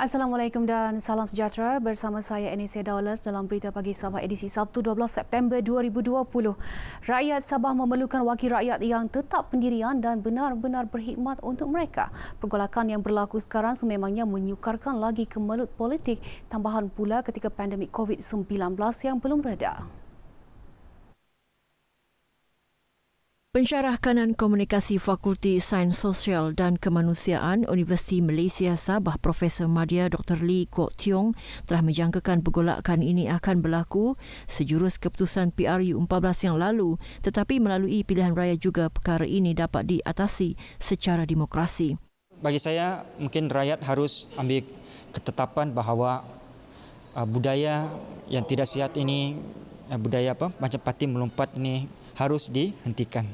Assalamualaikum dan salam sejahtera bersama saya Anisia Dawlas dalam berita pagi Sabah edisi Sabtu 12 September 2020. Rakyat Sabah memerlukan wakil rakyat yang tetap pendirian dan benar-benar berkhidmat untuk mereka. Pergolakan yang berlaku sekarang sememangnya menyukarkan lagi kemelut politik tambahan pula ketika pandemik COVID-19 yang belum reda. Pensyarah Kanan Komunikasi Fakulti Sains Sosial dan Kemanusiaan Universiti Malaysia Sabah Profesor Madya Dr. Lee Kok Tiong telah menjangkakan pergolakan ini akan berlaku sejurus keputusan PRU 14 yang lalu tetapi melalui pilihan raya juga perkara ini dapat diatasi secara demokrasi. Bagi saya mungkin rakyat harus ambil ketetapan bahawa uh, budaya yang tidak sihat ini uh, budaya apa macam pati melompat ini harus dihentikan.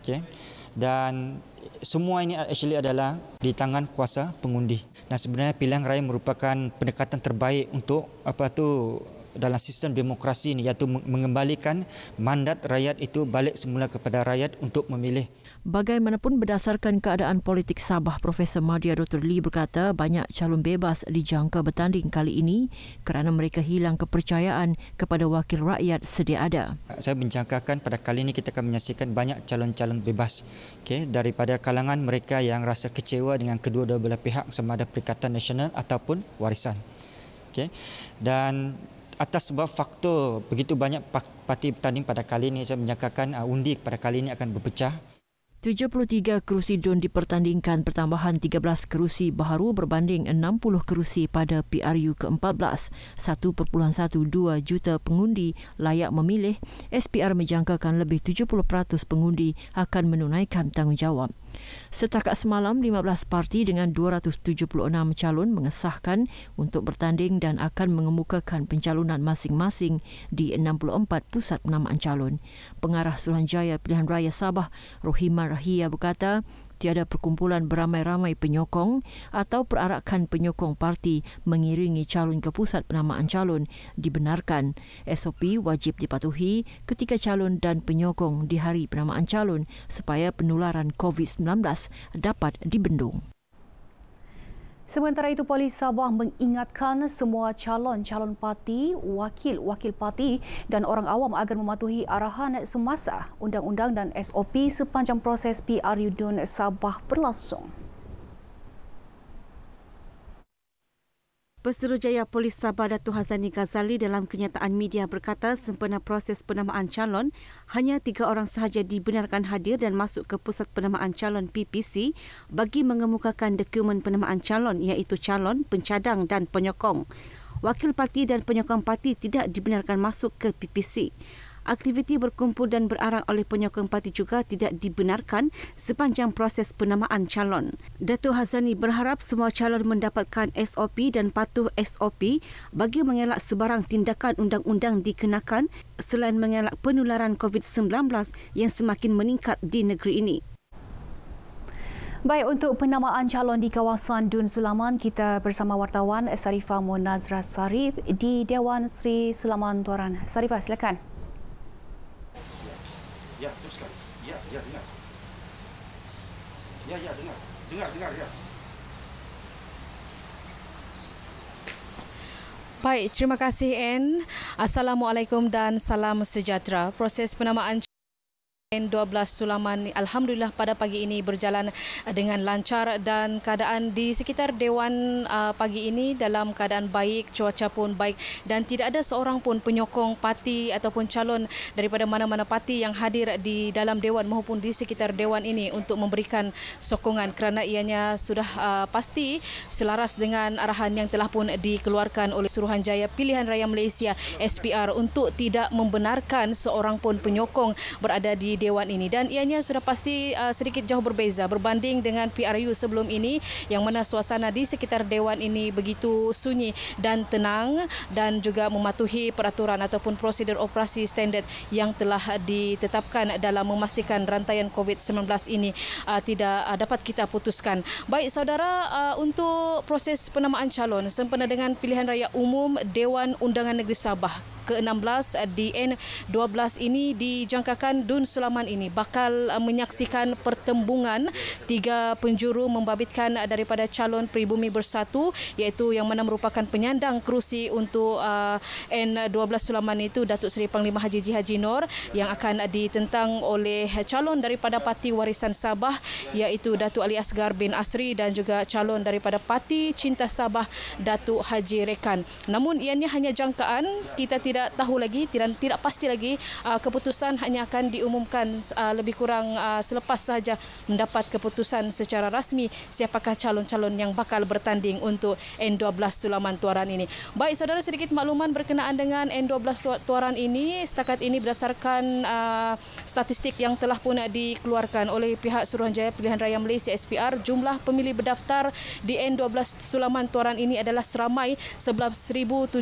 Okay. Dan semua ini actually adalah di tangan kuasa pengundi. Dan sebenarnya pilihan raya merupakan pendekatan terbaik untuk apa tu dalam sistem demokrasi ini iaitu mengembalikan mandat rakyat itu balik semula kepada rakyat untuk memilih. Bagaimanapun berdasarkan keadaan politik Sabah, Profesor Madia Dr. Lee berkata banyak calon bebas dijangka bertanding kali ini kerana mereka hilang kepercayaan kepada wakil rakyat sedia ada. Saya menjangkakan pada kali ini kita akan menyaksikan banyak calon-calon bebas okay, daripada kalangan mereka yang rasa kecewa dengan kedua-dua belah pihak sama ada Perikatan Nasional ataupun Warisan. Okay. Dan atas sebab faktor begitu banyak parti bertanding pada kali ini saya menyangkakan uh, undi pada kali ini akan berpecah. 73 kerusi DUN dipertandingkan pertambahan 13 kerusi baru berbanding 60 kerusi pada PRU ke-14. 1.12 juta pengundi layak memilih, SPR menjangkakan lebih 70% pengundi akan menunaikan tanggungjawab. Setakat semalam, 15 parti dengan 276 calon mengesahkan untuk bertanding dan akan mengemukakan pencalonan masing-masing di 64 pusat penamaan calon. Pengarah Suruhanjaya Pilihan Raya Sabah, Rohima Rahia berkata, tiada perkumpulan beramai-ramai penyokong atau perarakan penyokong parti mengiringi calon ke pusat penamaan calon dibenarkan. SOP wajib dipatuhi ketika calon dan penyokong di hari penamaan calon supaya penularan COVID-19 dapat dibendung. Sementara itu, Polis Sabah mengingatkan semua calon-calon parti, wakil-wakil parti dan orang awam agar mematuhi arahan semasa undang-undang dan SOP sepanjang proses PRU DUN Sabah berlangsung. Pesuruhjaya Polis Sabah Datu Hazani Ghazali dalam kenyataan media berkata sempena proses penamaan calon, hanya tiga orang sahaja dibenarkan hadir dan masuk ke pusat penamaan calon PPC bagi mengemukakan dokumen penamaan calon iaitu calon, pencadang dan penyokong. Wakil parti dan penyokong parti tidak dibenarkan masuk ke PPC aktiviti berkumpul dan berarang oleh penyokong parti juga tidak dibenarkan sepanjang proses penamaan calon. Dato' Hazani berharap semua calon mendapatkan SOP dan patuh SOP bagi mengelak sebarang tindakan undang-undang dikenakan selain mengelak penularan COVID-19 yang semakin meningkat di negeri ini. Baik, untuk penamaan calon di kawasan Dun Sulaman, kita bersama wartawan Sarifah Munazra Sarif di Dewan Sri Sulaman Tuaran. Sarifah, silakan. Ya, ya, dengar. Dengar, dengar, ya. Baik, terima kasih En. Assalamualaikum dan salam sejahtera. Proses penamaan N12 Sulaman alhamdulillah pada pagi ini berjalan eh, dengan lancar dan keadaan di sekitar dewan eh, pagi ini dalam keadaan baik cuaca pun baik dan tidak ada seorang pun penyokong parti ataupun calon daripada mana-mana parti yang hadir di dalam dewan maupun di sekitar dewan ini untuk memberikan sokongan kerana ianya sudah eh, pasti selaras dengan arahan yang telah pun dikeluarkan oleh Suruhanjaya Pilihan Raya Malaysia SPR untuk tidak membenarkan seorang pun penyokong berada di dewan ini dan ianya sudah pasti uh, sedikit jauh berbeza berbanding dengan PRU sebelum ini yang mana suasana di sekitar dewan ini begitu sunyi dan tenang dan juga mematuhi peraturan ataupun prosedur operasi standard yang telah ditetapkan dalam memastikan rantaian COVID-19 ini uh, tidak uh, dapat kita putuskan. Baik saudara uh, untuk proses penamaan calon sempena dengan pilihan raya umum Dewan Undangan Negeri Sabah ke-16 di n 12 ini dijangkakan Dun Sulaman ini bakal uh, menyaksikan pertembungan tiga penjuru membabitkan daripada calon pribumi bersatu iaitu yang mana merupakan penyandang kerusi untuk uh, N12 Sulaman itu Datuk Seri Panglima Haji Ji Haji Nor yang akan ditentang oleh calon daripada Parti Warisan Sabah iaitu Datuk Ali Asgar bin Asri dan juga calon daripada Parti Cinta Sabah Datuk Haji Rekan. Namun ianya hanya jangkaan kita tidak tidak tahu lagi tidak tidak pasti lagi uh, keputusan hanya akan diumumkan uh, lebih kurang uh, selepas sahaja mendapat keputusan secara rasmi siapakah calon-calon yang bakal bertanding untuk N12 Sulaman Tuaran ini. Baik saudara sedikit makluman berkenaan dengan N12 Tuaran ini setakat ini berdasarkan uh, statistik yang telah pun dikeluarkan oleh pihak Suruhanjaya Pilihan Raya Malaysia SPR jumlah pemilih berdaftar di N12 Sulaman Tuaran ini adalah seramai 11711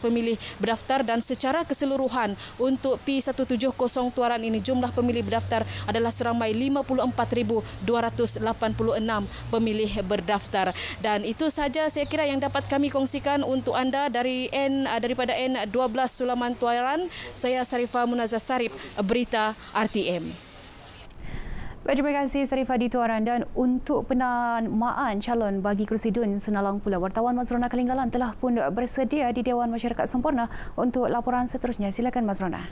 pemilih berdaftar berdaftar dan secara keseluruhan untuk P170 Tuaran ini jumlah pemilih berdaftar adalah seramai 54,286 pemilih berdaftar dan itu saja saya kira yang dapat kami kongsikan untuk anda dari N eh, daripada N12 Sulaiman Tuaran saya Sarifah Munazah Sarip berita RTM. Baik, terima kasih Sarifah Dito Aran untuk penamaan calon bagi kerusi DUN Senalang Pula, wartawan Mazrona Kalinggalan telah pun bersedia di Dewan Masyarakat Sempurna untuk laporan seterusnya. Silakan Mazrona.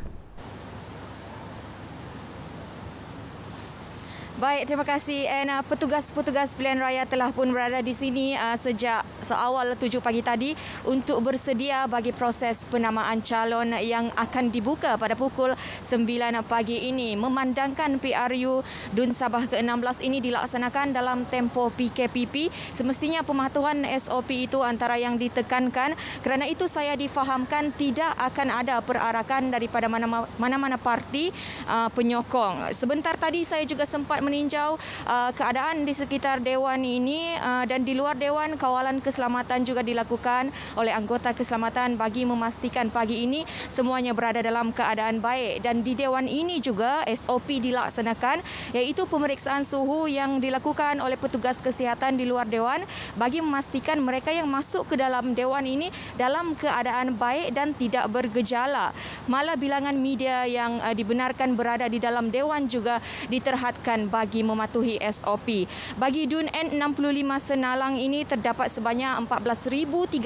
Baik, terima kasih. And uh, petugas-petugas pilihan raya telah pun berada di sini uh, sejak seawal 7 pagi tadi untuk bersedia bagi proses penamaan calon yang akan dibuka pada pukul 9 pagi ini. Memandangkan PRU Dun Sabah ke-16 ini dilaksanakan dalam tempo PKPP, semestinya pematuhan SOP itu antara yang ditekankan. Kerana itu saya difahamkan tidak akan ada perarakan daripada mana-mana parti uh, penyokong. Sebentar tadi saya juga sempat meninjau uh, keadaan di sekitar dewan ini uh, dan di luar dewan kawalan keselamatan juga dilakukan oleh anggota keselamatan bagi memastikan pagi ini semuanya berada dalam keadaan baik dan di dewan ini juga SOP dilaksanakan iaitu pemeriksaan suhu yang dilakukan oleh petugas kesihatan di luar dewan bagi memastikan mereka yang masuk ke dalam dewan ini dalam keadaan baik dan tidak bergejala malah bilangan media yang uh, dibenarkan berada di dalam dewan juga diterhatkan baik bagi mematuhi SOP. Bagi Dun N65 Senalang ini terdapat sebanyak 14,336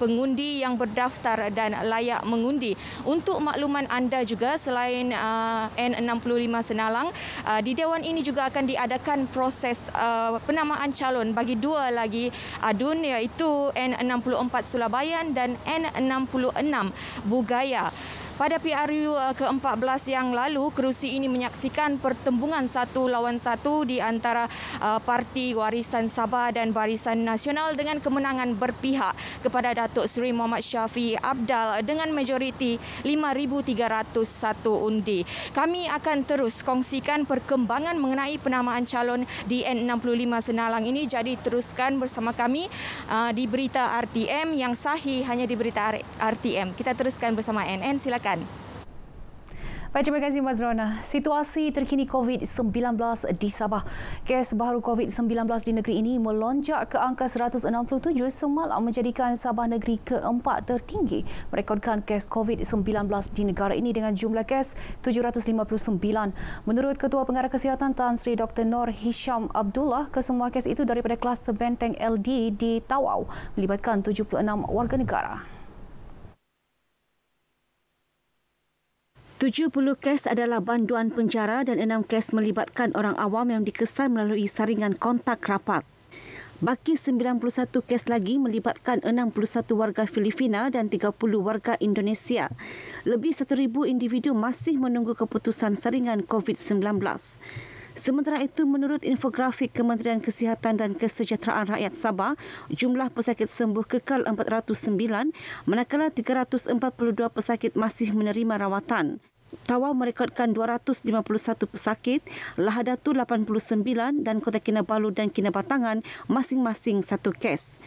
pengundi yang berdaftar dan layak mengundi. Untuk makluman anda juga selain uh, N65 Senalang, uh, di Dewan ini juga akan diadakan proses uh, penamaan calon bagi dua lagi Dun iaitu N64 Sulabayan dan N66 Bugaya. Pada PRU eh, ke-14 yang lalu, kerusi ini menyaksikan pertembungan satu lawan satu di antara eh, parti warisan Sabah dan Barisan Nasional dengan kemenangan berpihak kepada Datuk Seri Muhammad Syafi Abdal dengan majoriti 5,301 undi. Kami akan terus kongsikan perkembangan mengenai penamaan calon DN65 Senalang ini. Jadi teruskan bersama kami eh, di berita RTM yang sahih hanya di berita RTM. Kita teruskan bersama NN. Silakan silakan. Baik, terima kasih Mas Rona. Situasi terkini COVID-19 di Sabah. Kes baru COVID-19 di negeri ini melonjak ke angka 167 semalam menjadikan Sabah negeri keempat tertinggi merekodkan kes COVID-19 di negara ini dengan jumlah kes 759. Menurut Ketua Pengarah Kesihatan Tan Sri Dr. Nor Hisham Abdullah, kesemua kes itu daripada kluster benteng LD di Tawau melibatkan 76 warga negara. 70 kes adalah banduan penjara dan 6 kes melibatkan orang awam yang dikesan melalui saringan kontak rapat. Baki 91 kes lagi melibatkan 61 warga Filipina dan 30 warga Indonesia. Lebih 1,000 individu masih menunggu keputusan saringan COVID-19. Sementara itu, menurut infografik Kementerian Kesihatan dan Kesejahteraan Rakyat Sabah, jumlah pesakit sembuh kekal 409, manakala 342 pesakit masih menerima rawatan. Tawau merekodkan 251 pesakit, Lahadatu 89 dan Kota Kinabalu dan Kinabatangan masing-masing satu kes.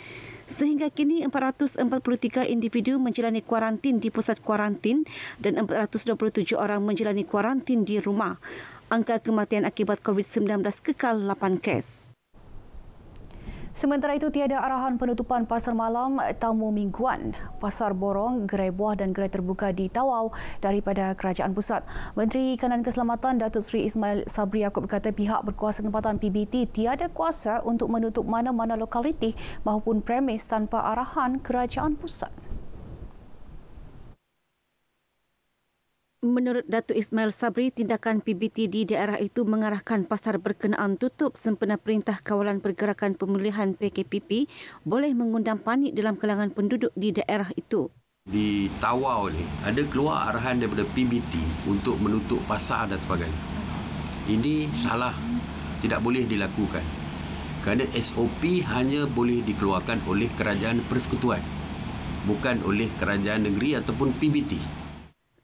Sehingga kini 443 individu menjalani kuarantin di pusat kuarantin dan 427 orang menjalani kuarantin di rumah angka kematian akibat COVID-19 kekal 8 kes. Sementara itu, tiada arahan penutupan pasar malam tamu mingguan. Pasar borong, gerai buah dan gerai terbuka di Tawau daripada Kerajaan Pusat. Menteri Kanan Keselamatan Datuk Seri Ismail Sabri Yaakob berkata pihak berkuasa tempatan PBT tiada kuasa untuk menutup mana-mana lokaliti maupun premis tanpa arahan Kerajaan Pusat. Menurut Datuk Ismail Sabri, tindakan PBT di daerah itu mengarahkan pasar berkenaan tutup sempena Perintah Kawalan Pergerakan Pemulihan PKPP boleh mengundang panik dalam kalangan penduduk di daerah itu. Di Tawau ni, ada keluar arahan daripada PBT untuk menutup pasar dan sebagainya. Ini salah, tidak boleh dilakukan. Kerana SOP hanya boleh dikeluarkan oleh kerajaan persekutuan, bukan oleh kerajaan negeri ataupun PBT.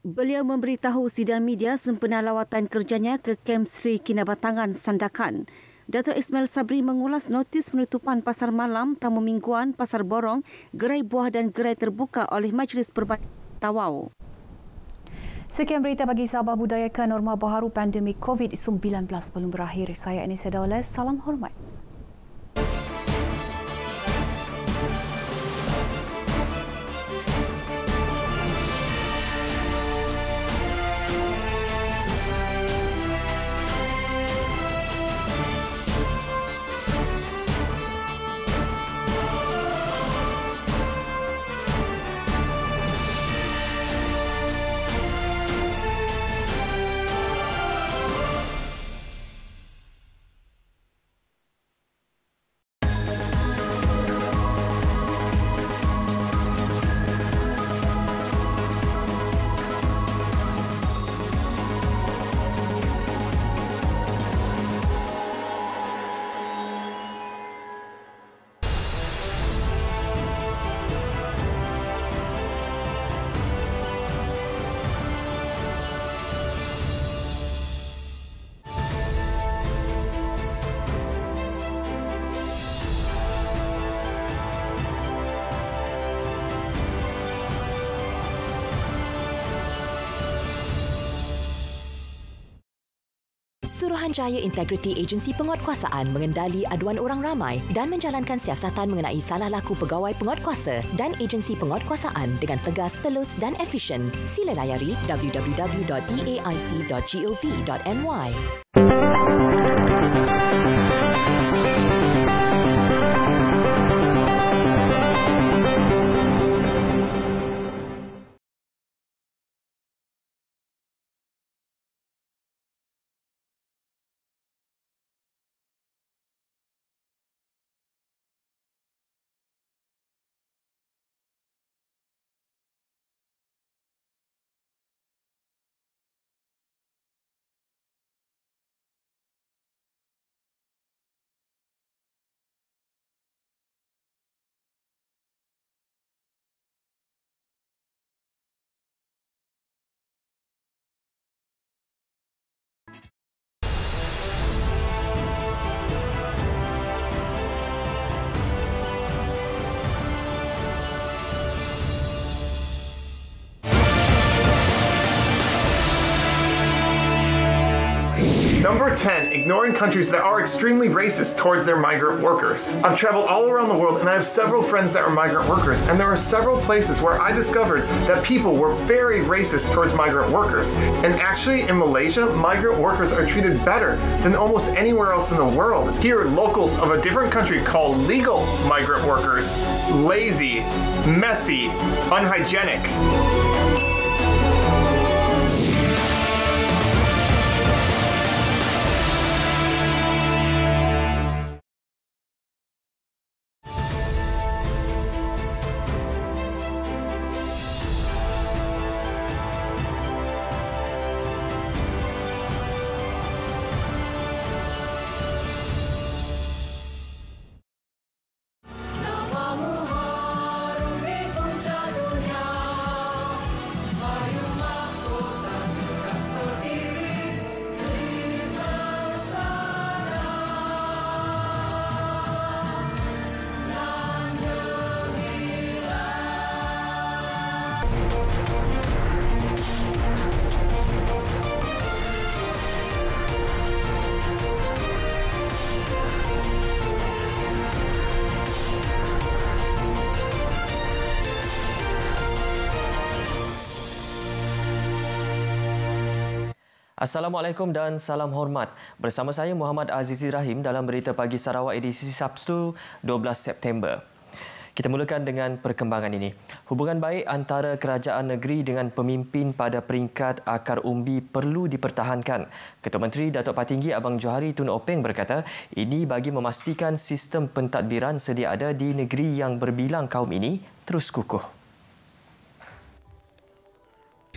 Beliau memberitahu sidang media sempena lawatan kerjanya ke Kem Sri Kinabatangan, Sandakan. Datuk Ismail Sabri mengulas notis penutupan pasar malam, tamu mingguan, pasar borong, gerai buah dan gerai terbuka oleh Majlis Perbandingan Tawau. Sekian berita bagi Sabah Budayakan Norma Baharu Pandemik COVID-19 belum berakhir. Saya Anissa Daulah, salam hormat. Perubahan Jaya Integrity Agensi Penguatkuasaan mengendali aduan orang ramai dan menjalankan siasatan mengenai salah laku pegawai penguatkuasa dan agensi penguatkuasaan dengan tegas, telus dan efisien. Sila layari www.eaic.gov.my. Number 10, ignoring countries that are extremely racist towards their migrant workers. I've traveled all around the world and I have several friends that are migrant workers, and there are several places where I discovered that people were very racist towards migrant workers. And actually, in Malaysia, migrant workers are treated better than almost anywhere else in the world. Here, locals of a different country call legal migrant workers lazy, messy, unhygienic. Assalamualaikum dan salam hormat. Bersama saya Muhammad Azizi Rahim dalam berita pagi Sarawak edisi Sabtu 12 September. Kita mulakan dengan perkembangan ini. Hubungan baik antara kerajaan negeri dengan pemimpin pada peringkat akar umbi perlu dipertahankan. Ketua Menteri Datuk Patinggi Abang Johari Tun Openg berkata, ini bagi memastikan sistem pentadbiran sedia ada di negeri yang berbilang kaum ini terus kukuh.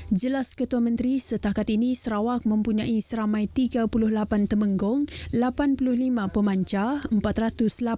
Jelas Ketua Menteri, setakat ini Sarawak mempunyai seramai 38 temenggong, 85 pemanca, 481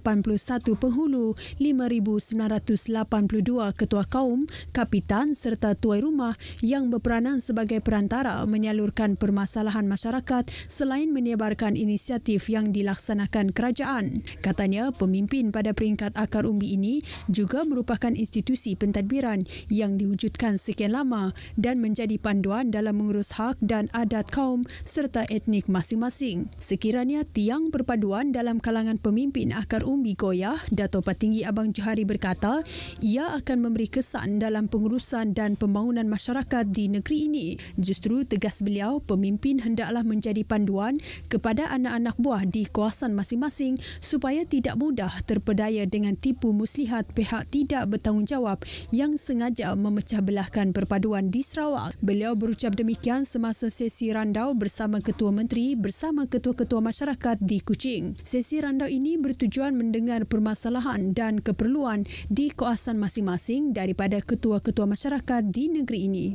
penghulu, 5,982 ketua kaum, kapitan serta tuai rumah yang berperanan sebagai perantara menyalurkan permasalahan masyarakat selain menyebarkan inisiatif yang dilaksanakan kerajaan. Katanya, pemimpin pada peringkat akar umbi ini juga merupakan institusi pentadbiran yang diwujudkan sekian lama dan menjadikan menjadi panduan dalam mengurus hak dan adat kaum serta etnik masing-masing. Sekiranya tiang perpaduan dalam kalangan pemimpin akar umbi Goyah, Dato Patinggi Abang Johari berkata, ia akan memberi kesan dalam pengurusan dan pembangunan masyarakat di negeri ini. Justru tegas beliau, pemimpin hendaklah menjadi panduan kepada anak-anak buah di kawasan masing-masing supaya tidak mudah terpedaya dengan tipu muslihat pihak tidak bertanggungjawab yang sengaja memecah belahkan perpaduan di Sarawak. Beliau berucap demikian semasa sesi randau bersama Ketua Menteri bersama Ketua-Ketua Masyarakat di Kuching. Sesi randau ini bertujuan mendengar permasalahan dan keperluan di kawasan masing-masing daripada Ketua-Ketua Masyarakat di negeri ini.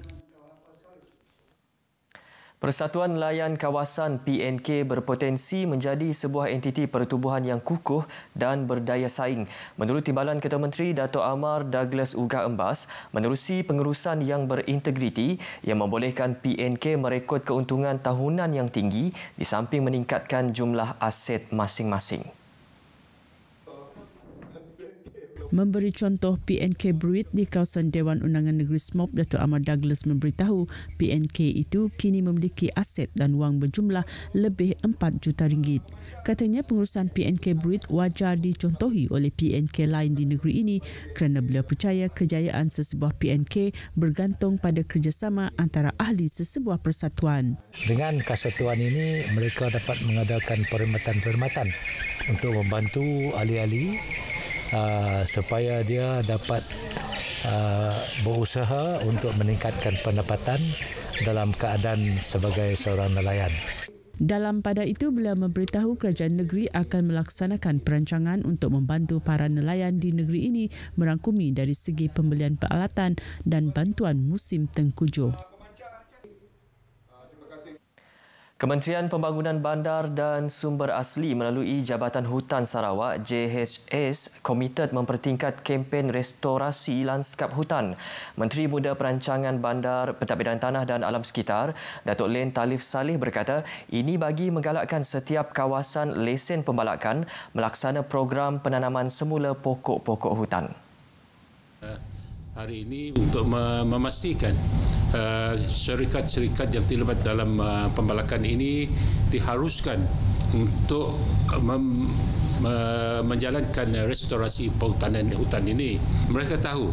Persatuan Layan Kawasan PNK berpotensi menjadi sebuah entiti pertubuhan yang kukuh dan berdaya saing. Menurut Timbalan Ketua Menteri Dato' Amar Douglas Uga Embas, menerusi pengurusan yang berintegriti yang membolehkan PNK merekod keuntungan tahunan yang tinggi di samping meningkatkan jumlah aset masing-masing. Memberi contoh PNK Bruit di kawasan Dewan Undangan Negeri Smob, Datuk Ahmad Douglas memberitahu PNK itu kini memiliki aset dan wang berjumlah lebih 4 juta ringgit. Katanya pengurusan PNK Bruit wajar dicontohi oleh PNK lain di negeri ini kerana beliau percaya kejayaan sesebuah PNK bergantung pada kerjasama antara ahli sesebuah persatuan. Dengan kesatuan ini, mereka dapat mengadakan perkhidmatan-perkhidmatan untuk membantu ahli-ahli Ah, supaya dia dapat ah, berusaha untuk meningkatkan pendapatan dalam keadaan sebagai seorang nelayan. Dalam pada itu, beliau memberitahu kerajaan negeri akan melaksanakan perancangan untuk membantu para nelayan di negeri ini merangkumi dari segi pembelian peralatan dan bantuan musim tengkujuh. Kementerian Pembangunan Bandar dan Sumber Asli melalui Jabatan Hutan Sarawak JHS komited mempertingkat kempen restorasi lanskap hutan. Menteri Muda Perancangan Bandar, Pertabidan Tanah dan Alam Sekitar, Datuk Len Talif Saleh berkata, ini bagi menggalakkan setiap kawasan lesen pembalakan melaksana program penanaman semula pokok-pokok hutan. Eh, hari ini untuk memastikan uh, syarikat-syarikat yang terlibat dalam uh, pembalakan ini diharuskan untuk menjalankan restorasi pautanan hutan ini. Mereka tahu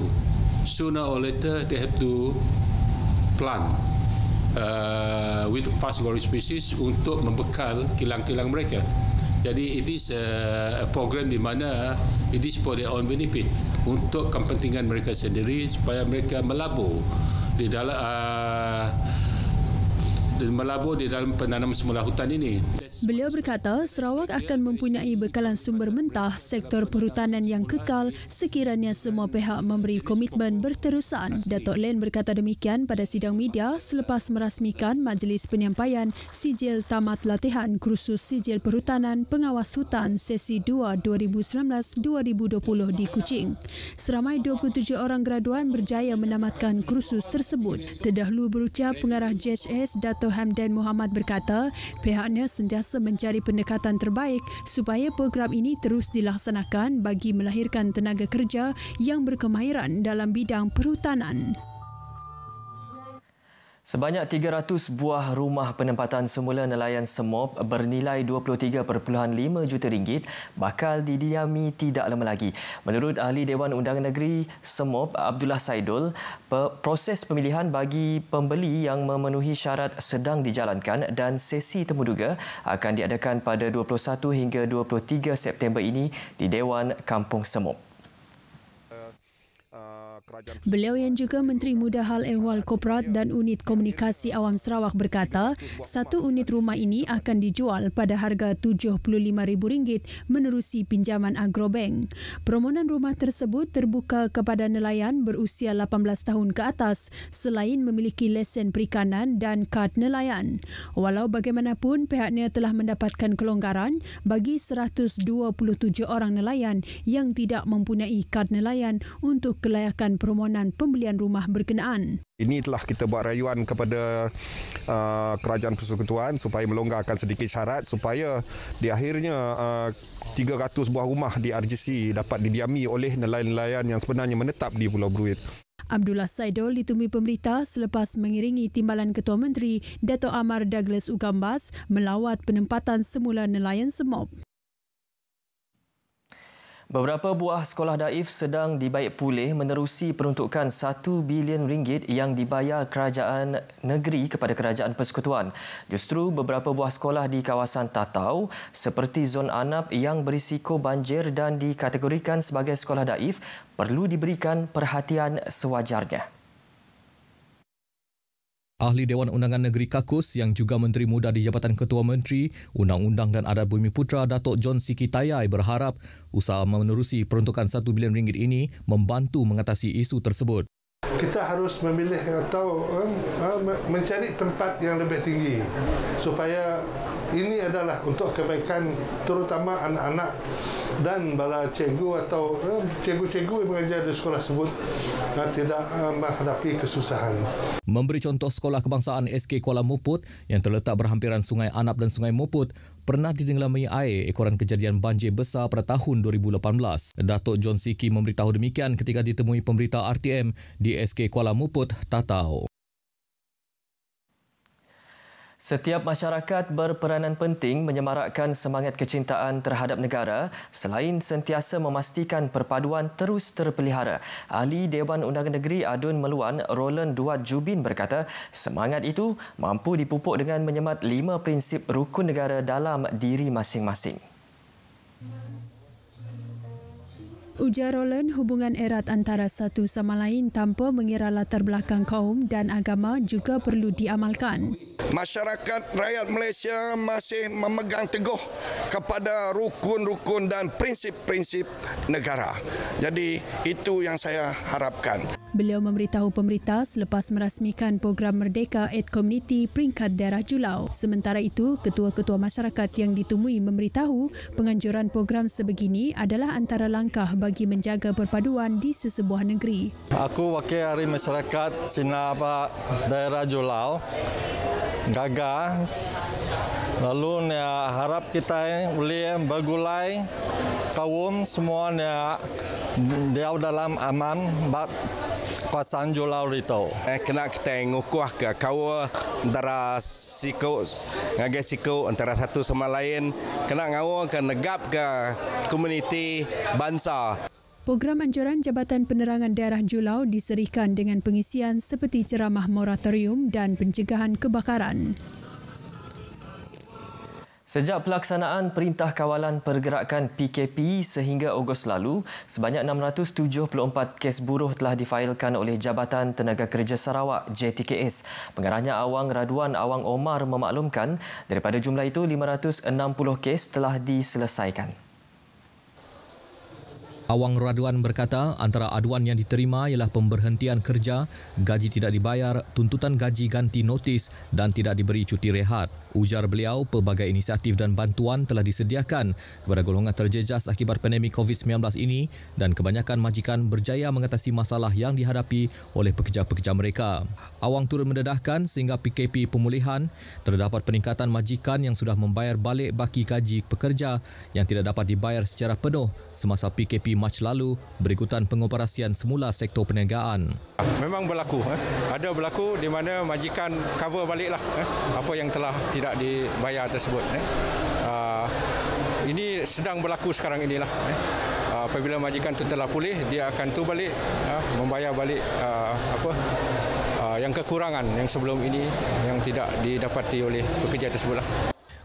sooner or later they have to plant uh, with fast growing species untuk membekal kilang-kilang mereka. Jadi it is a, program di mana uh, it is for their own benefit untuk kepentingan mereka sendiri supaya mereka melabur di dalam uh, melabur di dalam penanaman semula hutan ini. Beliau berkata Sarawak akan mempunyai bekalan sumber mentah sektor perhutanan yang kekal sekiranya semua pihak memberi komitmen berterusan. Datuk Len berkata demikian pada sidang media selepas merasmikan majlis penyampaian sijil tamat latihan kursus sijil perhutanan pengawas hutan sesi 2 2019-2020 di Kuching. Seramai 27 orang graduan berjaya menamatkan kursus tersebut. Terdahulu berucap pengarah JHS Datuk Hamdan Muhammad berkata pihaknya sentiasa mencari pendekatan terbaik supaya program ini terus dilaksanakan bagi melahirkan tenaga kerja yang berkemahiran dalam bidang perhutanan. Sebanyak 300 buah rumah penempatan semula nelayan Semop bernilai 23.5 juta ringgit bakal didiami tidak lama lagi. Menurut ahli Dewan Undangan Negeri Semop Abdullah Saidul, proses pemilihan bagi pembeli yang memenuhi syarat sedang dijalankan dan sesi temuduga akan diadakan pada 21 hingga 23 September ini di Dewan Kampung Semop. Beliau yang juga Menteri Muda Hal Ehwal Koperat dan Unit Komunikasi Awam Sarawak berkata, satu unit rumah ini akan dijual pada harga RM75,000 menerusi pinjaman Agrobank. Permohonan rumah tersebut terbuka kepada nelayan berusia 18 tahun ke atas selain memiliki lesen perikanan dan kad nelayan. Walau bagaimanapun, pihaknya telah mendapatkan kelonggaran bagi 127 orang nelayan yang tidak mempunyai kad nelayan untuk kelayakan permohonan pembelian rumah berkenaan. Ini telah kita buat rayuan kepada uh, kerajaan persekutuan supaya melonggarkan sedikit syarat supaya di akhirnya uh, 300 buah rumah di RGC dapat didiami oleh nelayan-nelayan yang sebenarnya menetap di Pulau Bruit. Abdullah Saidol ditemui pemerintah selepas mengiringi timbalan Ketua Menteri Dato' Amar Douglas Ugambas melawat penempatan semula nelayan semop. Beberapa buah sekolah daif sedang dibaik pulih menerusi peruntukan 1 bilion ringgit yang dibayar kerajaan negeri kepada kerajaan persekutuan. Justru beberapa buah sekolah di kawasan Tatau seperti zon anap yang berisiko banjir dan dikategorikan sebagai sekolah daif perlu diberikan perhatian sewajarnya ahli Dewan Undangan Negeri Kakus yang juga Menteri Muda di Jabatan Ketua Menteri Undang-Undang dan Adat Bumi Putra Datuk John Siki Tayai berharap usaha menerusi peruntukan RM1 bilion ini membantu mengatasi isu tersebut. Kita harus memilih atau eh, eh, mencari tempat yang lebih tinggi supaya ini adalah untuk kebaikan terutama anak-anak dan bala cikgu atau eh, cikgu-cikgu yang mengajar di sekolah sebut eh, tidak eh, menghadapi kesusahan. Memberi contoh sekolah kebangsaan SK Kuala Muput yang terletak berhampiran Sungai Anap dan Sungai Muput pernah ditenggelamai air ekoran kejadian banjir besar pada tahun 2018. Datuk John Siki memberitahu demikian ketika ditemui pemberita RTM di SK Kuala Muput, Tatau. Setiap masyarakat berperanan penting menyemarakkan semangat kecintaan terhadap negara selain sentiasa memastikan perpaduan terus terpelihara. Ahli Dewan Undangan Negeri Adun Meluan Roland Duat Jubin berkata, semangat itu mampu dipupuk dengan menyemat lima prinsip rukun negara dalam diri masing-masing. Ujar Roland, hubungan erat antara satu sama lain tanpa mengira latar belakang kaum dan agama juga perlu diamalkan. Masyarakat rakyat Malaysia masih memegang teguh kepada rukun-rukun dan prinsip-prinsip negara. Jadi itu yang saya harapkan. Beliau memberitahu pemerintah selepas merasmikan program Merdeka at Community peringkat daerah Julau. Sementara itu, ketua-ketua masyarakat yang ditemui memberitahu penganjuran program sebegini adalah antara langkah bagi menjaga perpaduan di sesebuah negeri. Aku wakil dari masyarakat Pak daerah Julau, gagah, Lalu ya, harap kita boleh bergulai kaum semuanya dia dalam aman bat pasang jolau itu. Eh kena kita ngukuh ke kau antara siku ngage siku antara satu sama lain kena ngawa ke negap ke komuniti bangsa. Program anjuran Jabatan Penerangan Daerah Julau diserikan dengan pengisian seperti ceramah moratorium dan pencegahan kebakaran. Sejak pelaksanaan Perintah Kawalan Pergerakan PKP sehingga Ogos lalu, sebanyak 674 kes buruh telah difailkan oleh Jabatan Tenaga Kerja Sarawak JTKS. Pengarahnya Awang Raduan Awang Omar memaklumkan daripada jumlah itu 560 kes telah diselesaikan. Awang Raduan berkata antara aduan yang diterima ialah pemberhentian kerja, gaji tidak dibayar, tuntutan gaji ganti notis dan tidak diberi cuti rehat. Ujar beliau, pelbagai inisiatif dan bantuan telah disediakan kepada golongan terjejas akibat pandemik COVID-19 ini dan kebanyakan majikan berjaya mengatasi masalah yang dihadapi oleh pekerja-pekerja mereka. Awang turut mendedahkan sehingga PKP pemulihan terdapat peningkatan majikan yang sudah membayar balik baki gaji pekerja yang tidak dapat dibayar secara penuh semasa PKP Mac lalu berikutan pengoperasian semula sektor perniagaan. Memang berlaku. Eh? Ada berlaku di mana majikan cover baliklah eh? apa yang telah tidak dibayar tersebut. Eh. Uh, ini sedang berlaku sekarang inilah. Eh. Uh, apabila majikan itu telah pulih, dia akan tu balik uh, membayar balik uh, apa uh, yang kekurangan yang sebelum ini yang tidak didapati oleh pekerja tersebutlah.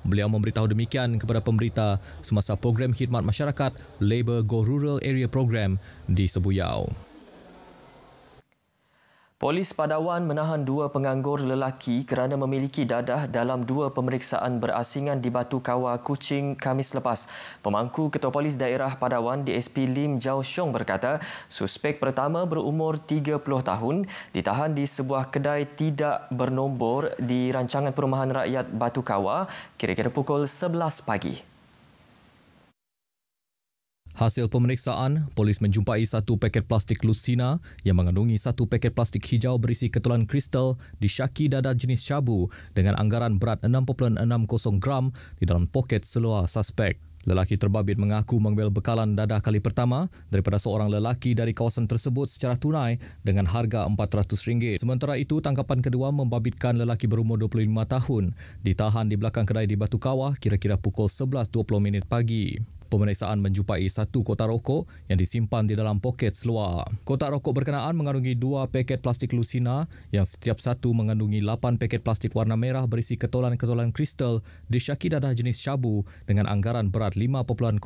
Beliau memberitahu demikian kepada pemberita semasa program khidmat masyarakat Labour Go Rural Area Program di Sebuyau. Polis Padawan menahan dua penganggur lelaki kerana memiliki dadah dalam dua pemeriksaan berasingan di Batu Kawa, Kuching, Kamis lepas. Pemangku Ketua Polis Daerah Padawan DSP Lim Jau Xiong berkata, suspek pertama berumur 30 tahun ditahan di sebuah kedai tidak bernombor di rancangan perumahan rakyat Batu Kawa kira-kira pukul 11 pagi. Hasil pemeriksaan, polis menjumpai satu paket plastik Lucina yang mengandungi satu paket plastik hijau berisi ketulan kristal di syaki dada jenis syabu dengan anggaran berat 6.60 gram di dalam poket seluar suspek. Lelaki terbabit mengaku mengambil bekalan dadah kali pertama daripada seorang lelaki dari kawasan tersebut secara tunai dengan harga RM400. Sementara itu, tangkapan kedua membabitkan lelaki berumur 25 tahun ditahan di belakang kedai di Batu Kawah kira-kira pukul 11.20 pagi pemeriksaan menjumpai satu kotak rokok yang disimpan di dalam poket seluar. Kotak rokok berkenaan mengandungi dua paket plastik lusina yang setiap satu mengandungi lapan paket plastik warna merah berisi ketolan-ketolan kristal disyaki dadah jenis syabu dengan anggaran berat 5.05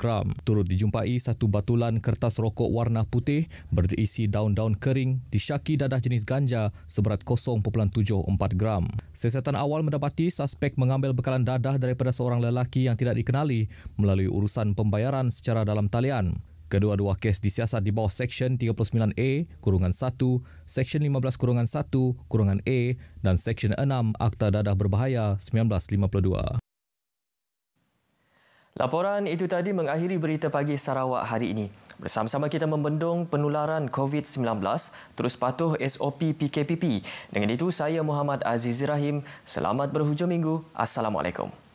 gram. Turut dijumpai satu batulan kertas rokok warna putih berisi daun-daun kering disyaki dadah jenis ganja seberat 0.74 gram. Siasatan awal mendapati suspek mengambil bekalan dadah daripada seorang lelaki yang tidak dikenali melalui urusan pembayaran secara dalam talian. Kedua-dua kes disiasat di bawah Seksyen 39A, e, Kurungan 1, Seksyen 15, Kurungan 1, Kurungan A e, dan Seksyen 6 Akta Dadah Berbahaya 1952. Laporan itu tadi mengakhiri berita pagi Sarawak hari ini. Bersama-sama kita membendung penularan COVID-19 terus patuh SOP PKPP. Dengan itu saya Muhammad Aziz Rahim, selamat berhujung minggu. Assalamualaikum.